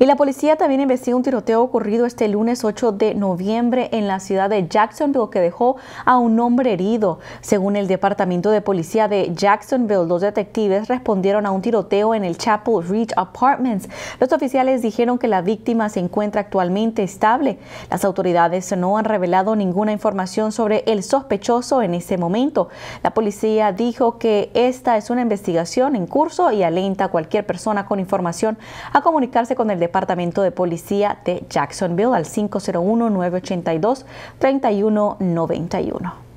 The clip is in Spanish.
Y la policía también investiga un tiroteo ocurrido este lunes 8 de noviembre en la ciudad de Jacksonville que dejó a un hombre herido. Según el Departamento de Policía de Jacksonville, dos detectives respondieron a un tiroteo en el Chapel Ridge Apartments. Los oficiales dijeron que la víctima se encuentra actualmente estable. Las autoridades no han revelado ninguna información sobre el sospechoso en ese momento. La policía dijo que esta es una investigación en curso y alenta a cualquier persona con información a comunicarse con el departamento Departamento de Policía de Jacksonville al 501-982-3191.